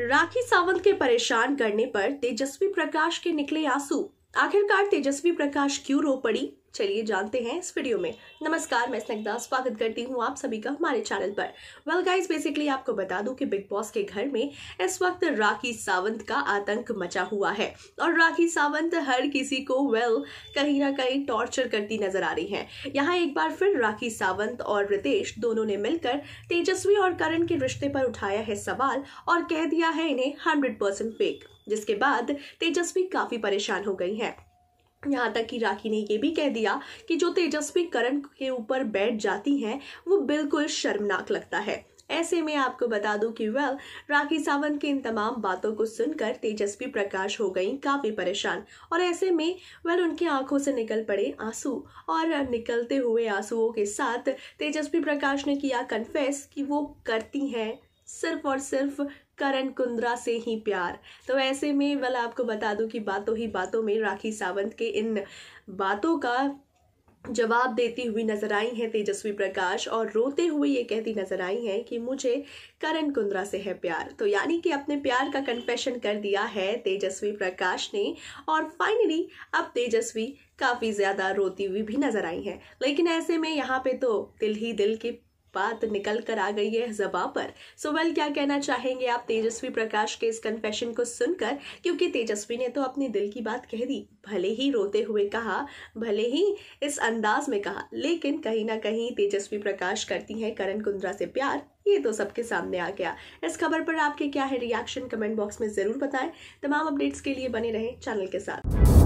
राखी सावंत के परेशान करने पर तेजस्वी प्रकाश के निकले आंसू आखिरकार तेजस्वी प्रकाश क्यों रो पड़ी चलिए जानते हैं इस वीडियो में नमस्कार मैं स्नग्धा स्वागत करती हूँ आप सभी का हमारे चैनल पर वेल गाइस बेसिकली आपको बता दूं कि बिग बॉस के घर में इस वक्त राखी सावंत का आतंक मचा हुआ है और राखी सावंत हर किसी को वेल well, कहीं ना कहीं टॉर्चर करती नजर आ रही हैं यहाँ एक बार फिर राखी सावंत और रितेश दोनों ने मिलकर तेजस्वी और करण के रिश्ते पर उठाया है सवाल और कह दिया है इन्हें हंड्रेड परसेंट फेक जिसके बाद तेजस्वी काफ़ी परेशान हो गई हैं यहाँ तक कि राखी ने ये भी कह दिया कि जो तेजस्वी करण के ऊपर बैठ जाती हैं वो बिल्कुल शर्मनाक लगता है ऐसे में आपको बता दूं कि वेल राखी सावंत की इन तमाम बातों को सुनकर तेजस्वी प्रकाश हो गई काफ़ी परेशान और ऐसे में वेल उनकी आंखों से निकल पड़े आंसू और निकलते हुए आंसुओं के साथ तेजस्वी प्रकाश ने किया कन्फेस कि वो करती हैं सिर्फ और सिर्फ करण कुंद्रा से ही प्यार तो ऐसे में वाला आपको बता दूं कि बातों ही बातों में राखी सावंत के इन बातों का जवाब देती हुई नजर आई हैं तेजस्वी प्रकाश और रोते हुए ये कहती नजर आई हैं कि मुझे करण कुंद्रा से है प्यार तो यानी कि अपने प्यार का कन्फेशन कर दिया है तेजस्वी प्रकाश ने और फाइनली अब तेजस्वी काफ़ी ज़्यादा रोती हुई भी नजर आई हैं लेकिन ऐसे में यहाँ पे तो दिल ही दिल की बात निकल कर आ गई है जबा पर सो so, वेल well, क्या कहना चाहेंगे आप तेजस्वी प्रकाश के इस कन्फेशन को सुनकर क्योंकि तेजस्वी ने तो अपने दिल की बात कह दी भले ही रोते हुए कहा भले ही इस अंदाज में कहा लेकिन कहीं ना कहीं तेजस्वी प्रकाश करती हैं करण कुंद्रा से प्यार ये तो सबके सामने आ गया इस खबर पर आपके क्या है रिएक्शन कमेंट बॉक्स में ज़रूर बताएं तमाम अपडेट्स के लिए बने रहें चैनल के साथ